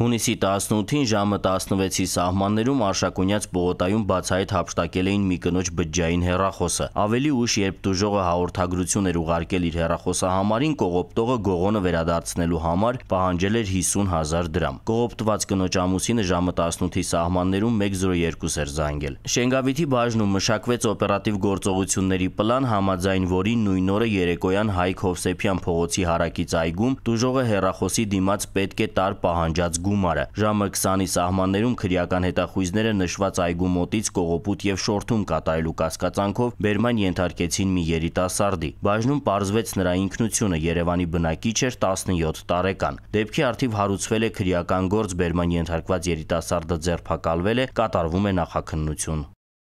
Հունիսի 18-ին ժամը 16-ի սահմաններում Արշակունյաց Պողոտայում բացահայտ հափշտակել էին մի կնոջ բջջային հերախոսը։ Ավելի ուշ, երբ դժողը հաղորդագրություն էր ուղարկել իր հերախոսահամարին, կողոպտողը գողոնը վերադարձնելու համար պահանջել էր 50000 դրամ։ Կողոպտված կնոջ ամուսինը ժամը 18-ի սահմաններում 102 էր զանգել։ Շենգավիթի բաժնում մշակվեց օպերատիվ գործողությունների պլան, համաձայն որի նույն օրը երեկոյան Հայկ Հովսեփյան փողոցի հարակից այգում դժողը հերախոսի դիմաց պետք է տար պահանջած գումարը։ Ժամը 20-ի սահմաններում քրեական հետախույզները նշված այգու մոտից Կողոպուտ եւ Շորթում կատարելու կասկածանքով բերման ենթարկեցին մի երիտասարդի։ Բաժնում պարզվեց նրա ինքնությունը Երևանի բնակիչ էր 17 տարեկան։ Դեպքի արդիվ հարուցվել է քրեական գործ բերման ենթարկված երիտասարդը ձերբակալվել է, կատարվում է նախաքննություն։